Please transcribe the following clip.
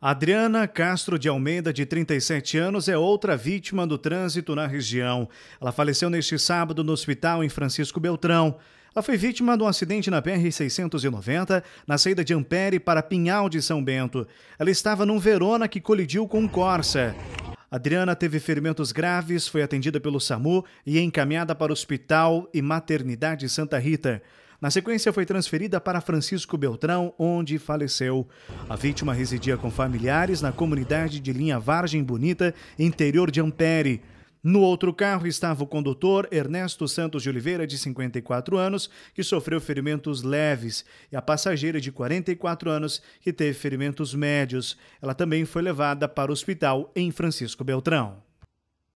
Adriana Castro de Almeida, de 37 anos, é outra vítima do trânsito na região. Ela faleceu neste sábado no hospital em Francisco Beltrão. Ela foi vítima de um acidente na BR-690, na saída de Ampere para Pinhal de São Bento. Ela estava num Verona que colidiu com um Corsa. Adriana teve ferimentos graves, foi atendida pelo SAMU e encaminhada para o Hospital e Maternidade Santa Rita. Na sequência, foi transferida para Francisco Beltrão, onde faleceu. A vítima residia com familiares na comunidade de Linha Vargem Bonita, interior de Ampere. No outro carro estava o condutor Ernesto Santos de Oliveira, de 54 anos, que sofreu ferimentos leves, e a passageira de 44 anos, que teve ferimentos médios. Ela também foi levada para o hospital em Francisco Beltrão.